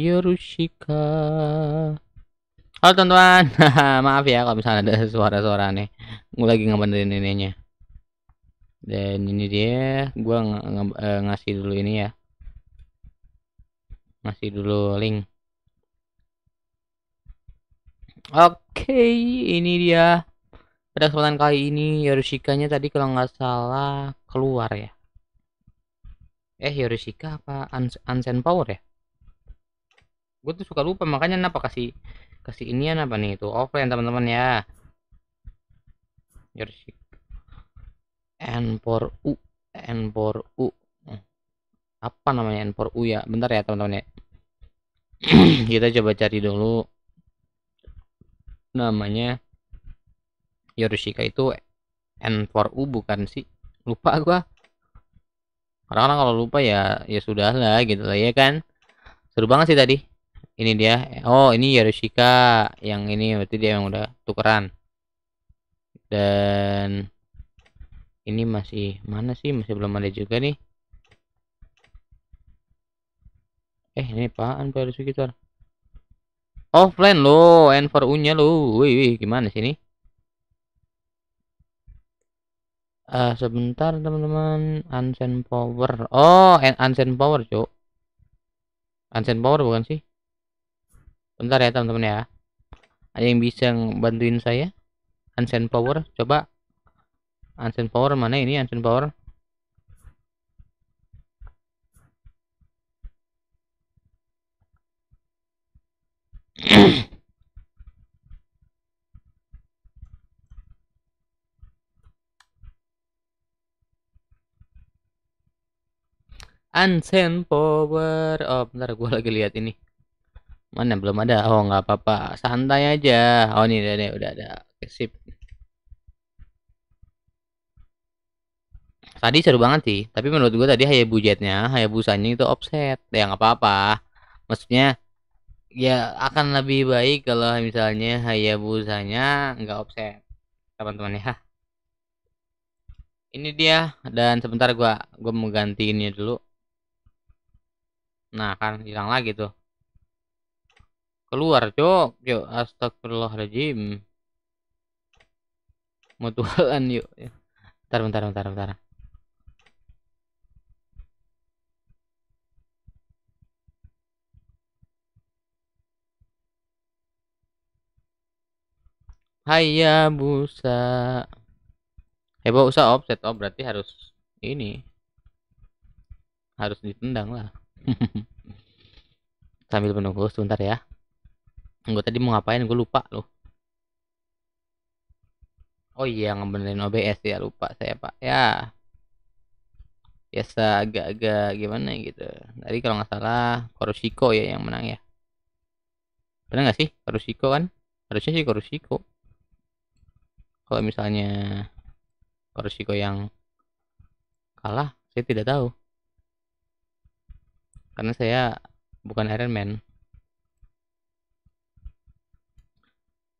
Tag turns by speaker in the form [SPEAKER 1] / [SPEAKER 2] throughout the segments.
[SPEAKER 1] Yorushika. Halo teman-teman, maaf ya kalau misalnya ada suara-suara nih. Gue lagi ngebenerin ininya. Dan ini dia, gue ng ng eh, ngasih dulu ini ya. Ngasih dulu link. Oke, ini dia. Pada kesempatan kali ini Yorushikanya tadi kalau nggak salah keluar ya. Eh Yorushika apa ansen Power ya? gue tuh suka lupa makanya kenapa kasih kasih ya apa nih itu offline teman-teman ya Jersey n 4 u n 4 u hmm. apa namanya n 4 u ya bentar ya teman-teman ya kita coba cari dulu namanya Yorushika itu N4U bukan sih lupa gua orang-orang kalau lupa ya ya sudahlah gitu lah ya kan seru banget sih tadi ini dia oh ini Yarushika yang ini berarti dia yang udah tukeran dan ini masih mana sih masih belum ada juga nih eh ini apaan Pak Yarushiki itu offline lo n for u lo wih, wih gimana sih ini uh, sebentar teman-teman Ansen power oh Ansen power cok Ansen power bukan sih bentar ya teman-teman ya ada yang bisa bantuin saya Ancient power coba Ancient power mana ini Ancient power Ancient power oh bentar gue lagi lihat ini Mana belum ada? Oh, nggak apa-apa. Santai aja. Oh, ini udah, udah ada. Oke, sip. Tadi seru banget sih, tapi menurut gue tadi budgetnya hanya hanya busanya itu offset. Ya nggak apa-apa. Maksudnya ya akan lebih baik kalau misalnya hanya busanya nggak offset, teman-teman ya. Ini dia dan sebentar gue gue mau ganti ini dulu. Nah, kan hilang lagi tuh keluar cok yuk astagfirullahaladzim mutualan yuk bentar bentar bentar bentar busa Heboh usah offset oh berarti harus ini harus ditendang lah sambil menunggu sebentar ya gue tadi mau ngapain gue lupa loh oh iya ngebenerin OBS ya lupa saya pak ya biasa agak-agak gimana gitu tadi kalau nggak salah Korusiko ya yang menang ya benar nggak sih Korusiko kan harusnya sih Korusiko kalau misalnya Korusiko yang kalah saya tidak tahu karena saya bukan Iron Man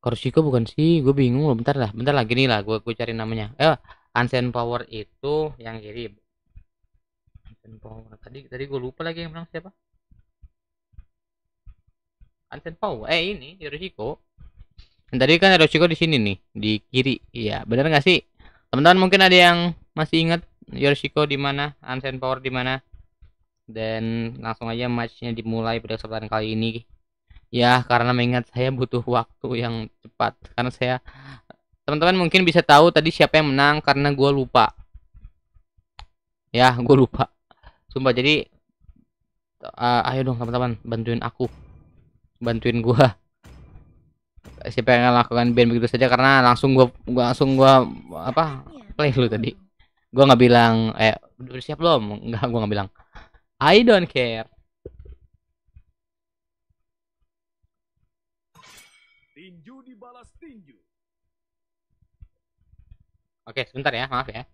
[SPEAKER 1] Korsiko bukan sih, gue bingung loh. Bentar lah, bentar lah gini lah, gue gue cari namanya. Eh, Ansen Power itu yang kiri. Ansen Power. Tadi tadi gue lupa lagi yang menang siapa. Ansen Power. Eh ini Hiroshiko. Dan tadi kan Hiroshiko di sini nih, di kiri. Iya, benar nggak sih? Teman-teman mungkin ada yang masih ingat Hiroshiko di mana, Ansen Power di mana. Dan langsung aja matchnya dimulai pada kesempatan kali ini Ya, karena mengingat saya butuh waktu yang cepat. Karena saya teman-teman mungkin bisa tahu tadi siapa yang menang karena gue lupa. Ya, gue lupa. Sumpah jadi uh, ayo dong teman-teman bantuin aku. Bantuin gue. Siapa yang lakukan band begitu saja karena langsung gue gua langsung gua apa? Play lu tadi. Gue nggak bilang eh udah siap belum? Enggak, gue nggak bilang. I don't care. Oke, sebentar ya, maaf ya.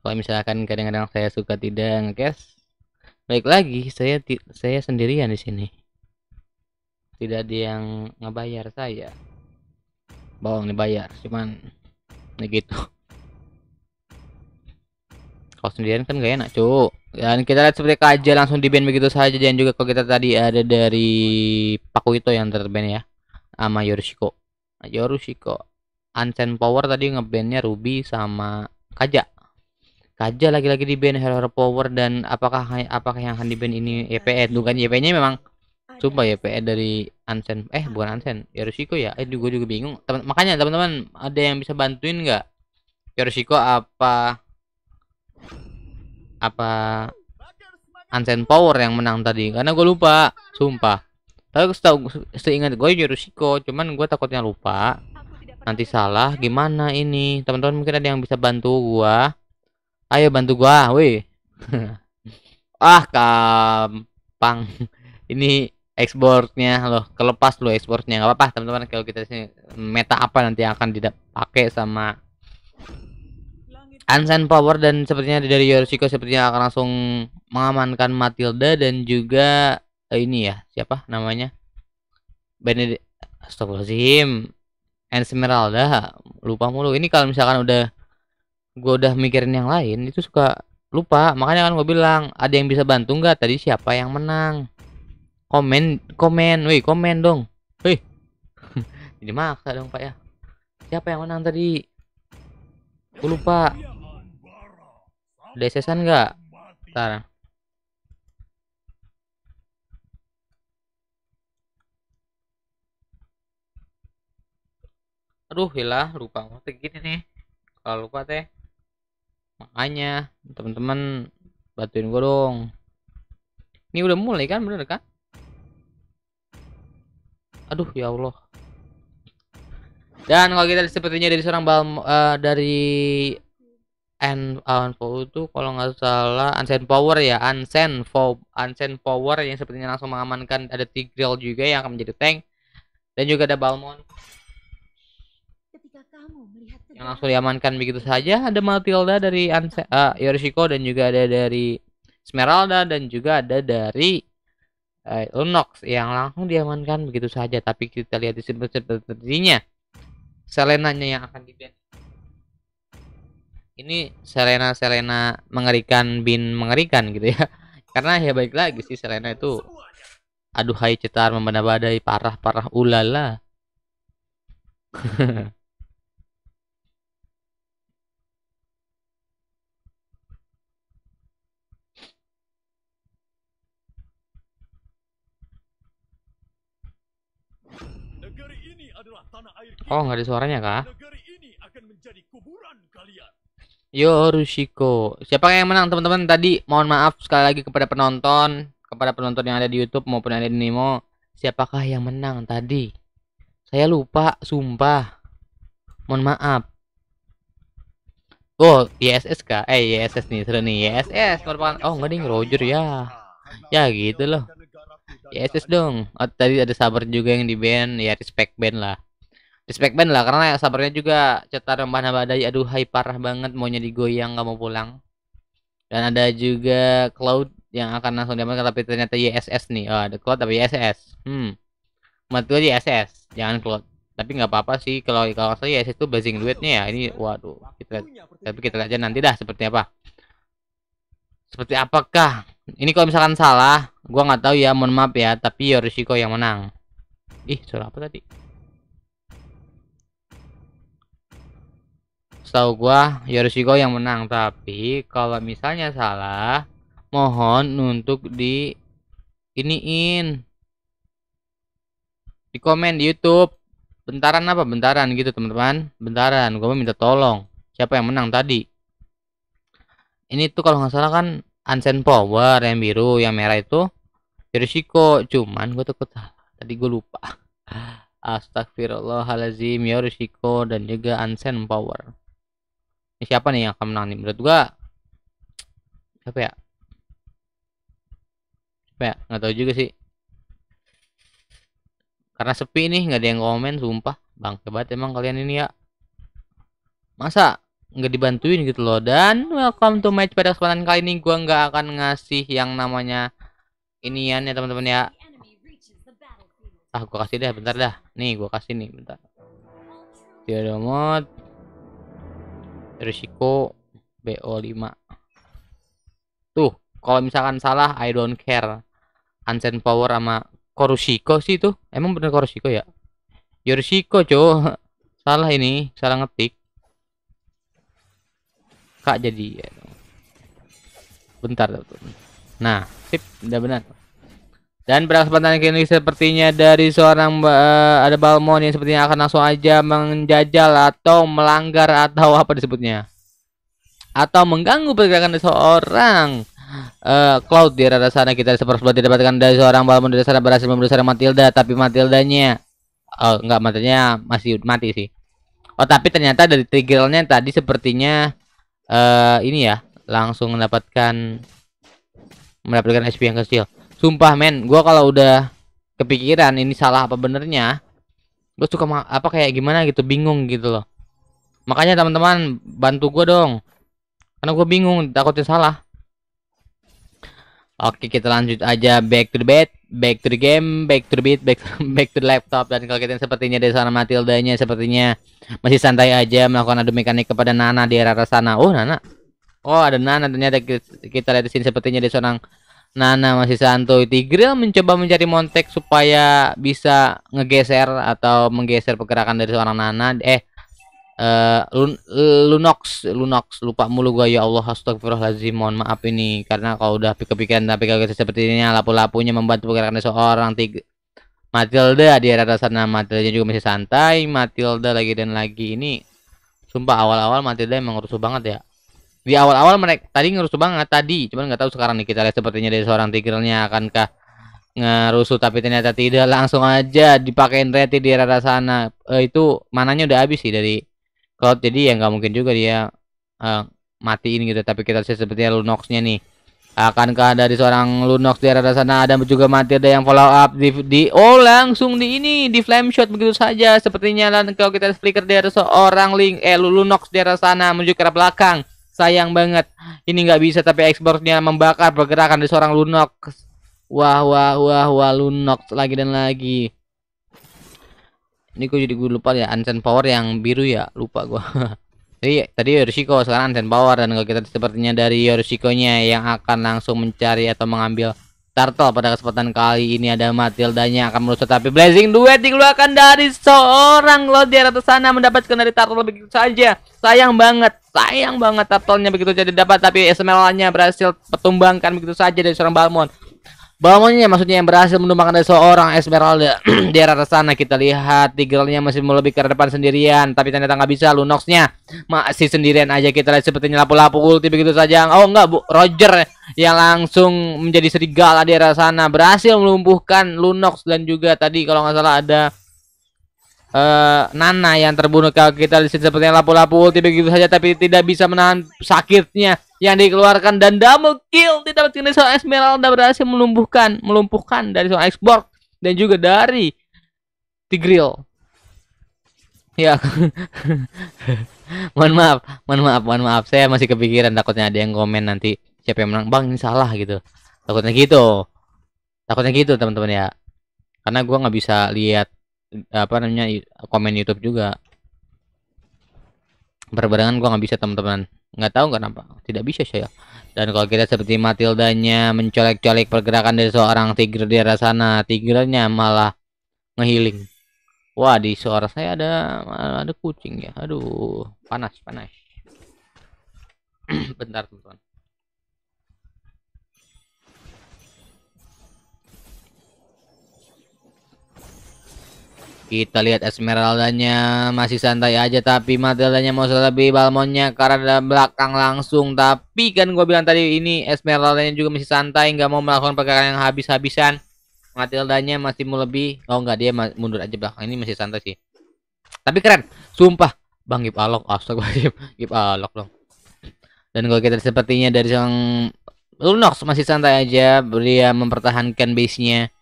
[SPEAKER 1] Kalau misalkan kadang-kadang saya suka tidak ngekes. baik lagi saya saya sendirian di sini. Tidak ada yang ngebayar saya. Bohong dibayar, cuman begitu. Ya gitu. Kalau sendirian kan gak enak, cuk. Dan kita lihat seperti aja langsung di band begitu saja dan juga kalau kita tadi ada dari itu yang terband ya sama Yorushiko, Yorushiko. Ancen Power tadi ngebandnya Ruby sama Kaja. Kaja lagi-lagi di band Hero Power dan apakah apakah yang akan di band ini YPE? Bukan e? YPE-nya e memang Coba ya e dari Ansen eh bukan Ansen Yorosiko ya eh juga juga bingung teman makanya teman-teman ada yang bisa bantuin nggak Yorosiko apa apa Ansen Power yang menang tadi karena gue lupa sumpah tapi setahu seingat gue Yorosiko cuman gue takutnya lupa nanti salah gimana ini teman-teman mungkin ada yang bisa bantu gua ayo bantu gua weh ah kampang ini ekspornya loh kelepas lo ekspornya nggak apa-apa teman-teman kalau kita sini meta apa nanti akan tidak pakai sama Ansan Power dan sepertinya dari Yoshiko sepertinya akan langsung mengamankan Matilda dan juga eh, ini ya siapa namanya Benedict Astagfirullahaladzim dah lupa mulu ini kalau misalkan udah gue udah mikirin yang lain itu suka lupa makanya kan gue bilang ada yang bisa bantu nggak tadi siapa yang menang komen komen wih komen dong wih jadi maksa dong pak ya siapa yang menang tadi gue lupa udah sesan nggak ntar aduh hilah lupa waktu gini nih kalau lupa teh makanya teman-teman bantuin gue dong ini udah mulai kan bener kan aduh ya Allah dan kalau kita sepertinya dari seorang bal uh, dari and eh, power itu kalau nggak salah Ansen Power ya Ansen for Ansen Power yang sepertinya langsung mengamankan ada Tigreal juga yang akan menjadi tank dan juga ada Balmon kamu yang langsung diamankan begitu saja ada Matilda dari Anse uh, Yorishiko dan juga ada dari Smeralda dan juga ada dari uh, Lunox yang langsung diamankan begitu saja tapi kita lihat di sini sepertinya Selenanya yang akan diband ini Selena Selena mengerikan bin mengerikan gitu ya karena ya baik lagi sih Selena itu aduhai cetar membenah badai parah parah ulala Oh, nggak ada suaranya kah? Yo Rushiko. Siapa yang menang teman-teman? Tadi mohon maaf sekali lagi kepada penonton, kepada penonton yang ada di YouTube maupun yang ada di Nemo. Siapakah yang menang tadi? Saya lupa, sumpah. Mohon maaf. Oh, YSS kah? Eh, YSS nih, seru nih. YSS. merupakan Oh, enggak ding, Roger ya. Ya gitu loh. YSS dong. Oh, tadi ada sabar juga yang di band, ya respect band lah respect band lah karena sabarnya juga cetar nambah-nambah aduh hai parah banget maunya digoyang nggak mau pulang dan ada juga cloud yang akan langsung diamankan tapi ternyata YSS nih oh ada cloud tapi YSS hmm mati aja YSS jangan cloud tapi nggak apa-apa sih kalau kalau saya YSS itu buzzing duitnya ya ini waduh kita tapi kita lihat aja nanti dah seperti apa seperti apakah ini kalau misalkan salah gua nggak tahu ya mohon maaf ya tapi ya risiko yang menang ih suara apa tadi setahu gua Yoroshigo yang menang tapi kalau misalnya salah mohon untuk di iniin di komen di YouTube bentaran apa bentaran gitu teman-teman bentaran gua minta tolong siapa yang menang tadi ini tuh kalau nggak salah kan Ansen Power yang biru yang merah itu Yoroshigo cuman gua takut ah, tadi gue lupa Astagfirullahaladzim Yoroshigo dan juga Ansen Power ini eh, siapa nih yang akan menang nih menurut gua siapa ya siapa ya nggak tahu juga sih karena sepi nih nggak ada yang komen sumpah bang hebat emang kalian ini ya masa nggak dibantuin gitu loh dan welcome to match pada kesempatan kali ini gua nggak akan ngasih yang namanya inian ya teman-teman ya ah gua kasih deh bentar dah nih gua kasih nih bentar mod risiko BO5 tuh kalau misalkan salah I don't care Unsend Power sama korusiko sih tuh emang bener korusiko ya Yorishiko co salah ini salah ngetik kak jadi ya. bentar nah sip udah bener. Dan pada kesempatan kini sepertinya dari seorang uh, ada Balmon yang sepertinya akan langsung aja menjajal atau melanggar atau apa disebutnya. Atau mengganggu pergerakan dari seorang uh, Cloud di arah sana kita seperti didapatkan dari seorang Balmon di sana berhasil membunuh seorang Matilda tapi Matildanya oh enggak matanya masih mati sih. Oh tapi ternyata dari triggernya tadi sepertinya uh, ini ya langsung mendapatkan mendapatkan SP yang kecil sumpah men gue kalau udah kepikiran ini salah apa benernya gue suka apa kayak gimana gitu bingung gitu loh makanya teman-teman bantu gue dong karena gue bingung takutnya salah Oke kita lanjut aja back to the bed, back to the game, back to the beat, back to, back to the laptop dan kalau kita sepertinya dari sana Matildanya sepertinya masih santai aja melakukan adu mekanik kepada Nana di arah sana. Oh Nana, oh ada Nana ternyata kita, kita lihat di sini sepertinya dia seorang Nana masih santuy. Tigreal mencoba mencari Montek supaya bisa ngegeser atau menggeser pergerakan dari seorang Nana. Eh, uh, Lun eh, Lunox, Lunox, lupa mulu gua ya Allah astagfirullahaladzim. Mohon maaf ini karena kalau udah kepikiran tapi kalau seperti ini lapu-lapunya membantu pergerakan dari seorang Tig Matilda di arah sana Matilda juga masih santai. Matilda lagi dan lagi ini sumpah awal-awal Matilda emang rusuh banget ya di awal-awal mereka tadi ngerusuh banget tadi cuman nggak tahu sekarang nih kita lihat sepertinya dari seorang tigernya akankah ngerusuh tapi ternyata tidak langsung aja dipakein reti di arah sana e, itu mananya udah habis sih dari cloud jadi ya nggak mungkin juga dia e, matiin gitu tapi kita lihat sepertinya Lunoxnya nih akankah dari seorang Lunox di arah sana ada juga mati ada yang follow up di, di oh langsung di ini di flame shot begitu saja sepertinya kalau kita flicker dari seorang link eh Lunox di arah sana menuju ke arah belakang Sayang banget. Ini nggak bisa tapi ekspornya membakar pergerakan dari seorang Lunox Wah wah wah wah Lunok lagi dan lagi. Ini gue jadi gue lupa ya Ancient Power yang biru ya lupa gua jadi tadi Yorishiko sekarang Ancient Power dan kalau kita sepertinya dari nya yang akan langsung mencari atau mengambil Turtle pada kesempatan kali ini ada Matildanya akan merusak tapi Blazing Duet dikeluarkan dari seorang loh di atas sana mendapatkan dari Turtle begitu saja sayang banget sayang banget Turtle-nya begitu jadi dapat tapi SML-nya berhasil petumbangkan begitu saja dari seorang Balmon Bangunnya maksudnya yang berhasil menumbangkan dari seorang Esmeralda di arah sana kita lihat Tigrelnya masih lebih ke depan sendirian tapi ternyata nggak bisa Lunoxnya masih sendirian aja kita lihat sepertinya lapu-lapu ulti begitu saja oh enggak Bu Roger yang langsung menjadi serigala di arah sana berhasil melumpuhkan Lunox dan juga tadi kalau nggak salah ada uh, Nana yang terbunuh kalau kita lihat sepertinya lapu-lapu ulti begitu saja tapi tidak bisa menahan sakitnya yang dikeluarkan dan double kill tidak dari seorang Esmeralda berhasil melumpuhkan melumpuhkan dari seorang Xbox dan juga dari Tigreal. Ya, mohon maaf, mohon maaf, mohon maaf. Saya masih kepikiran takutnya ada yang komen nanti siapa yang menang. Bang ini salah gitu. Takutnya gitu. Takutnya gitu teman-teman ya. Karena gua nggak bisa lihat apa namanya komen YouTube juga. Berbarengan gua nggak bisa teman-teman nggak tahu kenapa tidak bisa saya dan kalau kita seperti Matildanya mencolek-colek pergerakan dari seorang tiger di arah sana tigernya malah ngehiling wah di suara saya ada ada kucing ya aduh panas panas bentar teman-teman Kita lihat Esmeraldanya masih santai aja tapi Matildanya mau lebih Balmonnya karena ada belakang langsung tapi kan gue bilang tadi ini Esmeraldanya juga masih santai nggak mau melakukan pergerakan yang habis-habisan Matildanya masih mau lebih oh nggak dia mundur aja belakang ini masih santai sih tapi keren sumpah Bang Gip Alok astagfirullah Gip Alok dong dan kalau kita sepertinya dari yang Lunox masih santai aja dia mempertahankan base-nya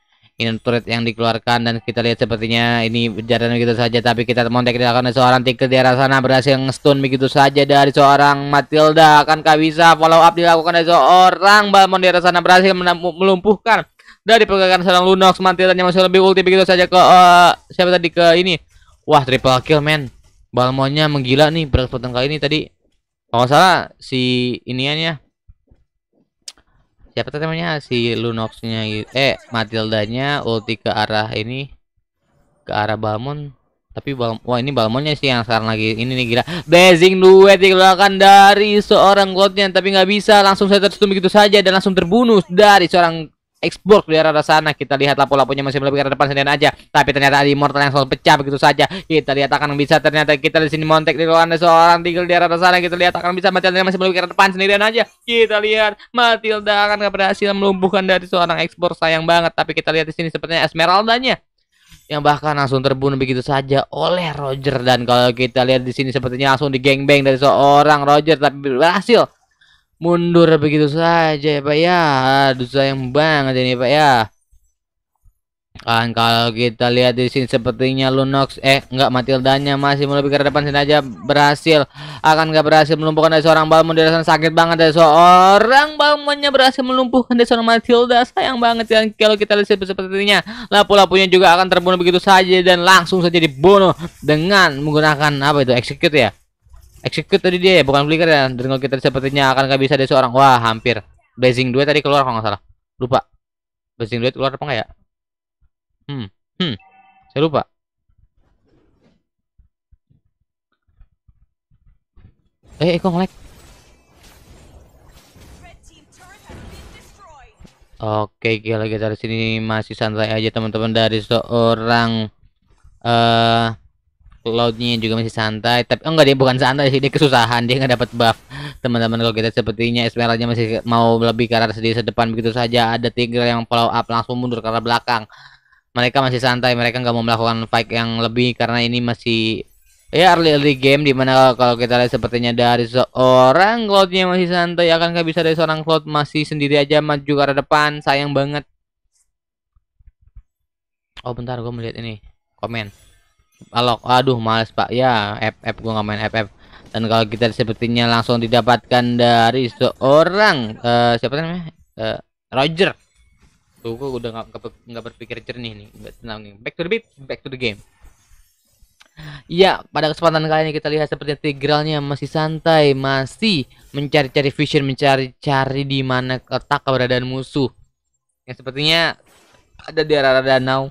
[SPEAKER 1] ini turret yang dikeluarkan dan kita lihat sepertinya ini berjalan begitu saja tapi kita montek dilakukan oleh seorang tiket di arah sana berhasil stun begitu saja dari seorang Matilda akankah bisa follow up dilakukan oleh seorang Balmon di arah sana berhasil melumpuhkan dari pergerakan seorang Lunox Matilda yang masih lebih ulti begitu saja ke uh, siapa tadi ke ini wah triple kill men Balmonnya menggila nih berat kali ini tadi kalau salah si iniannya siapa temannya si Lunoxnya eh Matildanya ulti ke arah ini ke arah Balmon tapi Bal wah ini Balmonnya sih yang sekarang lagi ini nih gila blazing duet dikeluarkan dari seorang godnya tapi nggak bisa langsung saya tersetrum begitu saja dan langsung terbunuh dari seorang Xbox di arah sana kita lihat lampu lapunya masih melebihi ke depan sendirian aja tapi ternyata ada Immortal yang selalu pecah begitu saja kita lihat akan bisa ternyata kita di sini Montek di luar seorang tinggal di arah sana kita lihat akan bisa Matilda masih melebihi ke depan sendirian aja kita lihat Matilda akan berhasil melumpuhkan dari seorang Xbox sayang banget tapi kita lihat di sini sepertinya Esmeraldanya yang bahkan langsung terbunuh begitu saja oleh Roger dan kalau kita lihat di sini sepertinya langsung gangbang dari seorang Roger tapi berhasil mundur begitu saja ya Pak ya aduh sayang banget ini Pak ya kan kalau kita lihat di sini sepertinya Lunox eh enggak Matildanya masih lebih ke depan sini aja berhasil akan enggak berhasil melumpuhkan dari seorang Balmon dirasakan sakit banget dari seorang Balmonnya berhasil melumpuhkan dari seorang Matilda sayang banget dan ya, kalau kita lihat sepertinya lapu-lapunya juga akan terbunuh begitu saja dan langsung saja dibunuh dengan menggunakan apa itu execute ya Execute tadi dia ya, bukan flicker ya. dengan kita sepertinya akan gak bisa dari seorang. Wah, hampir. Blazing Duet tadi keluar kalau nggak salah. Lupa. Blazing Duet keluar apa nggak ya? Hmm. Hmm. Saya lupa. Eh, eh kok nge-lag? Oke, gila kita dari sini masih santai aja teman-teman dari seorang eh uh, lautnya juga masih santai tapi oh enggak dia bukan santai sih dia kesusahan dia nggak dapat buff teman-teman kalau kita sepertinya Esmeralda masih mau lebih ke arah sedih depan begitu saja ada Tigre yang follow up langsung mundur ke arah belakang mereka masih santai mereka nggak mau melakukan fight yang lebih karena ini masih ya early early game dimana kalau kita lihat sepertinya dari seorang cloudnya masih santai akan nggak bisa dari seorang cloud masih sendiri aja maju ke arah depan sayang banget oh bentar gue melihat ini komen kalau aduh males pak ya FF gua nggak main FF dan kalau kita sepertinya langsung didapatkan dari seorang uh, eh, siapa namanya uh, Roger tuh gua udah nggak berpikir jernih nih nggak tenang nih back to the beat back to the game Ya, pada kesempatan kali ini kita lihat sepertinya tigralnya masih santai, masih mencari-cari vision, mencari-cari di mana letak keberadaan musuh. Yang sepertinya ada di arah danau.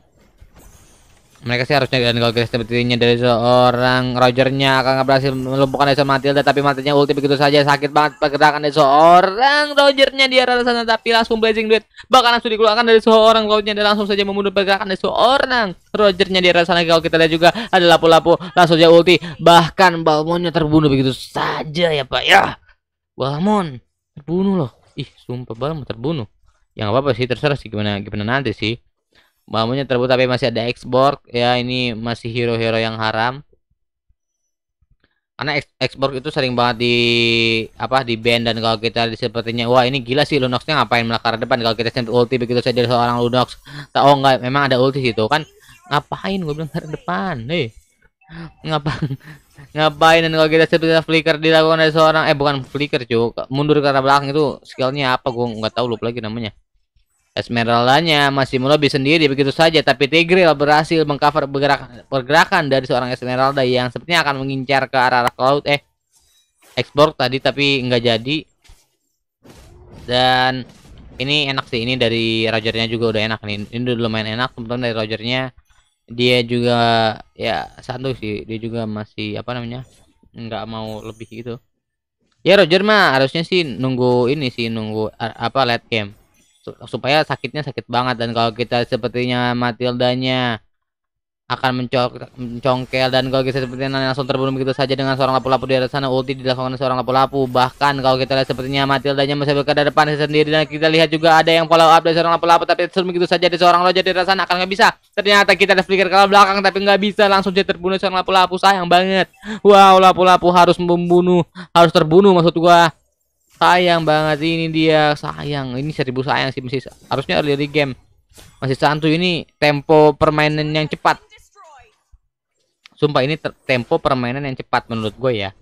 [SPEAKER 1] Mereka sih harusnya dan kalau kita sepertinya dari seorang Rogernya akan berhasil melumpuhkan Desa Matilda tapi matinya ulti begitu saja sakit banget pergerakan dari seorang Rogernya dia sana tapi langsung blazing duit bahkan langsung dikeluarkan dari seorang Rogernya dan langsung saja memundur pergerakan dari seorang Rogernya dia sana kalau kita lihat juga ada lapu-lapu langsung saja ulti bahkan Balmonnya terbunuh begitu saja ya Pak ya Balmon terbunuh loh ih sumpah Balmon terbunuh ya apa-apa sih terserah sih gimana gimana nanti sih Bambunya terbuat tapi masih ada ekspor ya ini masih hero-hero yang haram. Karena ekspor itu sering banget di apa di band dan kalau kita sepertinya wah ini gila sih Lunoxnya ngapain melakar depan kalau kita sentuh ulti begitu saja seorang Lunox. Tak oh enggak memang ada ulti situ kan ngapain gue bilang ke depan nih ngapain ngapain dan kalau kita sebetulnya flicker dilakukan oleh seorang eh bukan flicker cuy mundur ke arah belakang itu skillnya apa gue nggak tahu lupa lagi namanya Esmeraldanya masih melobi sendiri begitu saja, tapi Tigreal berhasil mengcover bergerak, pergerakan dari seorang Esmeralda yang sepertinya akan mengincar ke arah, -arah laut eh ekspor tadi tapi nggak jadi. Dan ini enak sih ini dari Rogernya juga udah enak nih. Ini udah lumayan enak teman-teman dari Rogernya. Dia juga ya satu sih, dia juga masih apa namanya? nggak mau lebih gitu. Ya Roger mah harusnya sih nunggu ini sih nunggu apa late game supaya sakitnya sakit banget dan kalau kita sepertinya Matildanya akan mencongkel dan kalau kita sepertinya langsung terbunuh begitu saja dengan seorang lapu-lapu di atas sana ulti dilakukan seorang lapu-lapu bahkan kalau kita lihat sepertinya Matildanya masih berada depan sendiri dan kita lihat juga ada yang follow up dari seorang lapu-lapu tapi begitu saja di seorang loja di atas sana akan nggak bisa ternyata kita ada flicker kalau belakang tapi nggak bisa langsung jadi terbunuh seorang lapu-lapu sayang banget wow lapu-lapu harus membunuh harus terbunuh maksud gua sayang banget ini dia sayang ini seribu sayang sih masih harusnya early early game masih santu ini tempo permainan yang cepat sumpah ini tempo permainan yang cepat menurut gue ya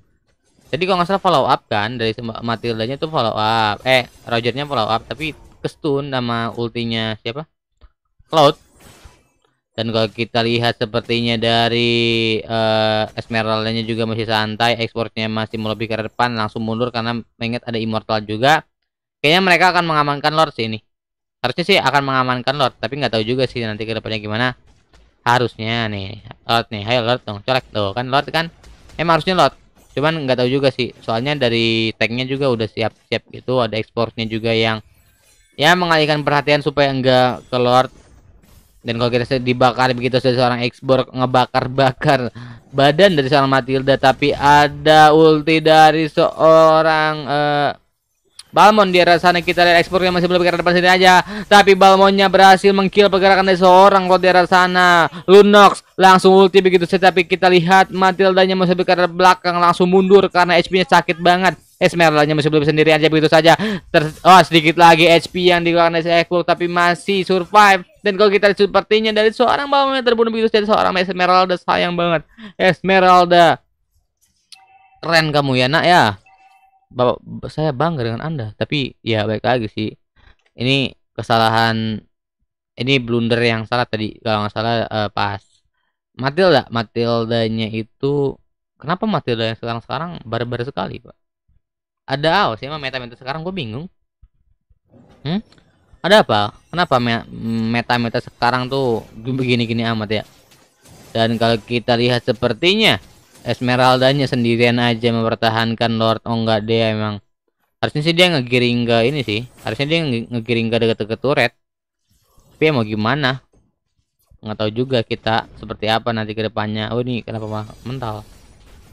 [SPEAKER 1] jadi kalau nggak salah follow up kan dari Matildanya tuh follow up eh Rogernya follow up tapi kestun nama ultinya siapa Cloud dan kalau kita lihat sepertinya dari uh, juga masih santai ekspornya masih melobi ke depan langsung mundur karena mengingat ada Immortal juga kayaknya mereka akan mengamankan Lord sih ini harusnya sih akan mengamankan Lord tapi nggak tahu juga sih nanti kedepannya gimana harusnya nih Lord nih ayo Lord dong colek tuh kan Lord kan emang harusnya Lord cuman nggak tahu juga sih soalnya dari tanknya juga udah siap-siap gitu ada ekspornya juga yang ya mengalihkan perhatian supaya enggak ke Lord dan kalau kita dibakar begitu saja seorang Xbox ngebakar-bakar badan dari seorang Matilda tapi ada ulti dari seorang uh, eh, Balmon di arah sana kita lihat ekspornya masih belum bergerak depan sini aja tapi Balmonnya berhasil mengkill pergerakan dari seorang kalau di arah sana Lunox langsung ulti begitu saja tapi kita lihat Matildanya masih ke belakang langsung mundur karena HP-nya sakit banget Esmeralda eh, masih belum sendiri aja begitu saja. Ter oh, sedikit lagi HP yang dikeluarkan dari Ekbok tapi masih survive. Dan kalau kita lihat sepertinya dari seorang yang terbunuh begitu saja seorang Esmeralda sayang banget. Esmeralda. Keren kamu ya, Nak ya. Bapak, saya bangga dengan Anda, tapi ya baik lagi sih. Ini kesalahan ini blunder yang salah tadi kalau nggak salah uh, pas Matilda Matildanya itu kenapa Matilda yang sekarang sekarang barbar sekali pak ada sih. sih meta-meta sekarang gue bingung. Hmm? Ada apa? Kenapa meta-meta sekarang tuh begini-gini amat ya? Dan kalau kita lihat sepertinya Esmeraldanya sendirian aja mempertahankan Lord oh enggak dia emang harusnya sih dia ngegiring ke ini sih harusnya dia ngegiring ke deket-deket turret tapi ya mau gimana nggak tahu juga kita seperti apa nanti kedepannya oh ini kenapa mental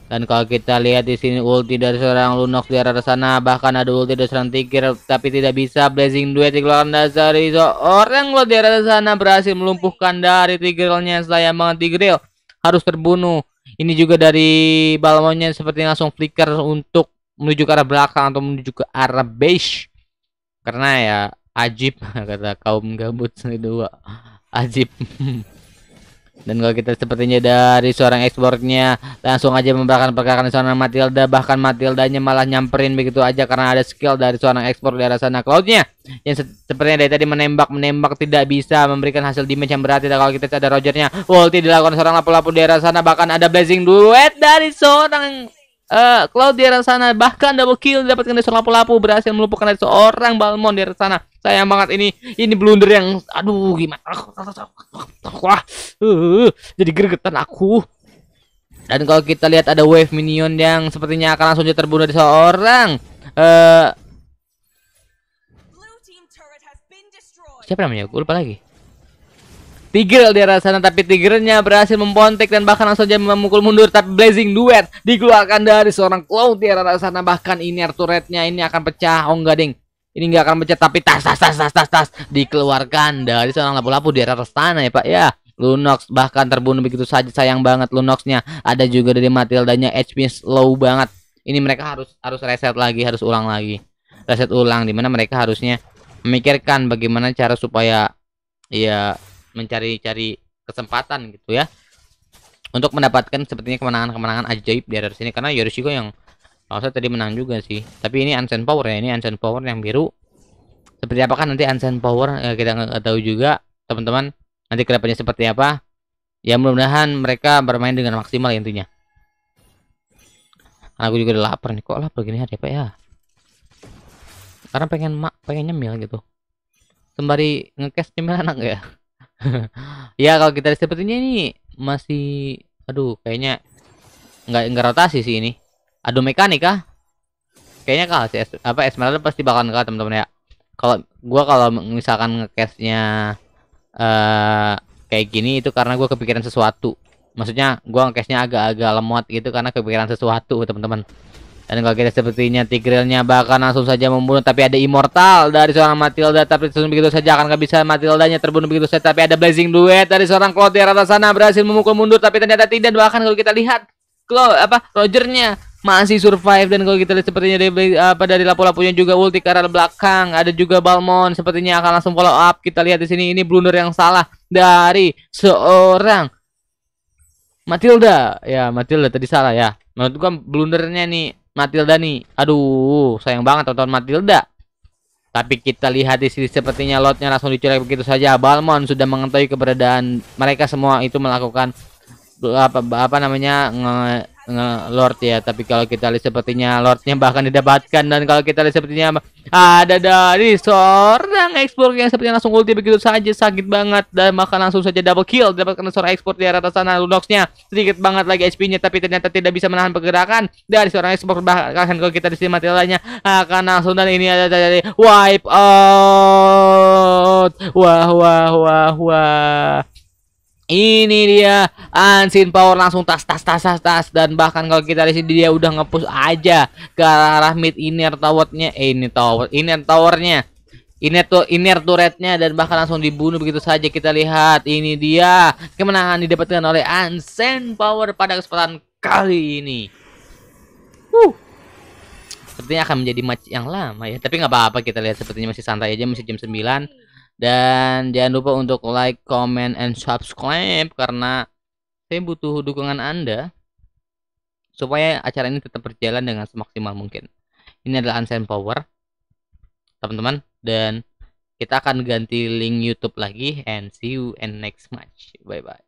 [SPEAKER 1] dan kalau kita lihat di sini ulti dari seorang Lunox di arah sana, bahkan ada ulti dari seorang Tikir tapi tidak bisa blazing duet dikeluarkan dari seorang Orang lo di arah sana berhasil melumpuhkan dari Tigrilnya sayang banget Tigril harus terbunuh. Ini juga dari balmonnya seperti langsung flicker untuk menuju ke arah belakang atau menuju ke arah base. Karena ya ajib kata kaum gabut sendiri dua. Ajib. Dan kalau kita sepertinya dari seorang ekspornya langsung aja memberikan pergerakan seorang Matilda bahkan Matildanya malah nyamperin begitu aja karena ada skill dari seorang ekspor di arah sana cloudnya yang se sepertinya dari tadi menembak menembak tidak bisa memberikan hasil damage yang berarti kalau kita ada Rogernya ulti dilakukan seorang lapu-lapu di arah sana bahkan ada blazing duet dari seorang uh, Cloud di arah sana bahkan double kill dapatkan dari seorang lapu-lapu berhasil melumpuhkan dari seorang Balmon di arah sana sayang banget ini ini blunder yang aduh gimana wah uh, jadi gregetan aku dan kalau kita lihat ada wave minion yang sepertinya akan langsung terbunuh dari seorang eh, siapa namanya aku lupa lagi Tigreal di arah sana tapi tigernya berhasil mempontek dan bahkan langsung saja memukul mundur tapi Blazing Duet dikeluarkan dari seorang Cloud di arah sana bahkan ini turretnya ini akan pecah oh enggak ding ini nggak akan mencet tapi tas tas tas tas tas tas dikeluarkan dari seorang lapu-lapu di atas tanah ya pak ya Lunox bahkan terbunuh begitu saja sayang banget Lunoxnya ada juga dari Matildanya HP slow banget ini mereka harus harus reset lagi harus ulang lagi reset ulang dimana mereka harusnya memikirkan bagaimana cara supaya ya mencari-cari kesempatan gitu ya untuk mendapatkan sepertinya kemenangan-kemenangan ajaib di atas sini karena yorisiko yang saya tadi menang juga sih. Tapi ini Ancient Power ya, ini Ancient Power yang biru. Seperti apa kan nanti Ancient Power ya, kita nggak tahu juga, teman-teman. Nanti kedepannya seperti apa? Ya mudah-mudahan mereka bermain dengan maksimal ya, intinya. Aku juga udah lapar nih, kok lapar gini ada apa ya? Karena pengen mak, pengen nyemil gitu. Sembari ngecas nyemil anak ya. ya kalau kita sepertinya ini masih aduh kayaknya nggak nggak rotasi sih ini adu mekanik kah? Kayaknya si sih apa Esmeralda pasti bakalan kalah teman-teman ya. Kalau gua kalau misalkan ngecashnya uh, eh, kayak gini itu karena gua kepikiran sesuatu. Maksudnya gua nge-cast-nya agak-agak lemot gitu karena kepikiran sesuatu teman-teman. Dan kalau kita sepertinya Tigrealnya bahkan langsung saja membunuh tapi ada immortal dari seorang Matilda tapi langsung begitu saja akan nggak bisa Matildanya terbunuh begitu saja tapi ada blazing duet dari seorang Clotier atas sana berhasil memukul mundur tapi ternyata tidak bahkan kalau kita lihat Claude apa Rogernya masih survive dan kalau kita lihat sepertinya dari apa dari lapu-lapunya juga ulti ke arah belakang ada juga Balmon sepertinya akan langsung follow up kita lihat di sini ini blunder yang salah dari seorang Matilda ya Matilda tadi salah ya menurut gua blundernya nih Matilda nih aduh sayang banget tonton Matilda tapi kita lihat di sini sepertinya lotnya langsung diculik begitu saja Balmon sudah mengetahui keberadaan mereka semua itu melakukan apa apa namanya Lord ya tapi kalau kita lihat sepertinya Lordnya bahkan didapatkan dan kalau kita lihat sepertinya ada dari seorang ekspor yang sepertinya langsung ulti begitu saja sakit banget dan maka langsung saja double kill dapatkan seorang ekspor di atas sana Lunoxnya sedikit banget lagi HP-nya tapi ternyata tidak bisa menahan pergerakan dari seorang ekspor bahkan kalau kita di sini mati lainnya akan langsung dan ini ada dari wipe out wah wah wah wah ini dia Ansin Power langsung tas tas tas tas tas dan bahkan kalau kita di sini dia udah ngepus aja ke arah, arah mid inner towernya eh ini tower ini towernya ini tuh inner turretnya dan bahkan langsung dibunuh begitu saja kita lihat ini dia kemenangan didapatkan oleh Ansin Power pada kesempatan kali ini. Huh. Sepertinya akan menjadi match yang lama ya, tapi nggak apa-apa kita lihat sepertinya masih santai aja masih jam 9. Dan jangan lupa untuk like, comment, and subscribe karena saya butuh dukungan Anda supaya acara ini tetap berjalan dengan semaksimal mungkin. Ini adalah Ansen Power, teman-teman, dan kita akan ganti link YouTube lagi and see you in next match. Bye bye.